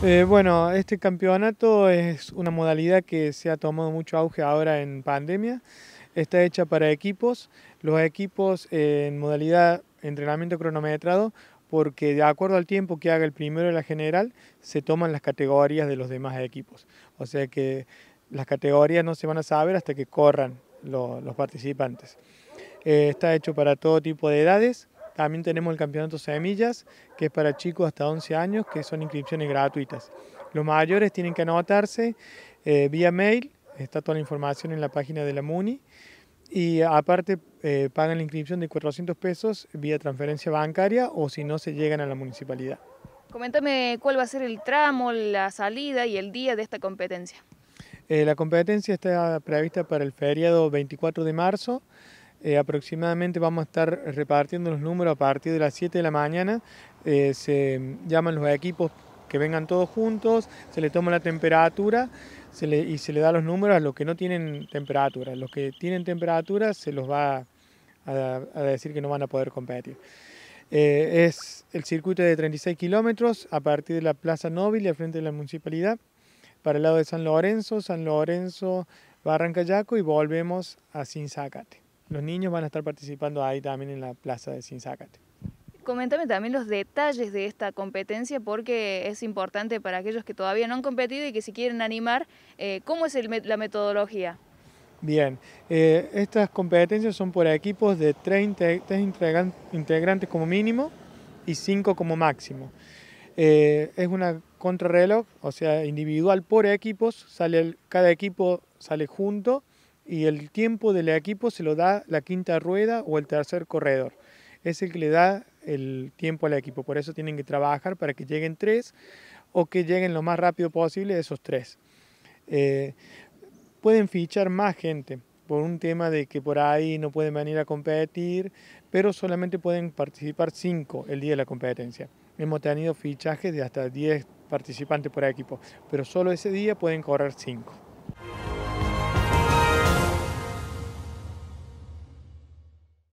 Eh, bueno, este campeonato es una modalidad que se ha tomado mucho auge ahora en pandemia. Está hecha para equipos. Los equipos eh, en modalidad entrenamiento cronometrado porque de acuerdo al tiempo que haga el primero de la general, se toman las categorías de los demás equipos. O sea que las categorías no se van a saber hasta que corran los participantes. Eh, está hecho para todo tipo de edades, también tenemos el campeonato Semillas, que es para chicos hasta 11 años, que son inscripciones gratuitas. Los mayores tienen que anotarse eh, vía mail, está toda la información en la página de la MUNI, y aparte eh, pagan la inscripción de 400 pesos vía transferencia bancaria o si no se llegan a la municipalidad. Coméntame cuál va a ser el tramo, la salida y el día de esta competencia. Eh, la competencia está prevista para el feriado 24 de marzo eh, aproximadamente vamos a estar repartiendo los números a partir de las 7 de la mañana. Eh, se llaman los equipos que vengan todos juntos, se le toma la temperatura y se le da los números a los que no tienen temperatura. Los que tienen temperatura se los va a, decir que no van a poder competir. Eh, es el circuito de 36 kilómetros a partir de la Plaza y al frente de la municipalidad para el lado de San Lorenzo, San Lorenzo, Barrancayaco y volvemos a Sinzacate. Los niños van a estar participando ahí también en la plaza de Sinzacate. Coméntame también los detalles de esta competencia porque es importante para aquellos que todavía no han competido y que si quieren animar, eh, ¿cómo es la metodología? Bien, eh, estas competencias son por equipos de tres, integrantes como mínimo y cinco como máximo. Eh, es una contrarreloj, o sea, individual por equipos, cada equipo sale junto y el tiempo del equipo se lo da la quinta rueda o el tercer corredor. Es el que le da el tiempo al equipo. Por eso tienen que trabajar para que lleguen tres o que lleguen lo más rápido posible esos tres. Eh, pueden fichar más gente por un tema de que por ahí no pueden venir a competir, pero solamente pueden participar cinco el día de la competencia. Hemos tenido fichajes de hasta 10 participantes por equipo, pero solo ese día pueden correr cinco.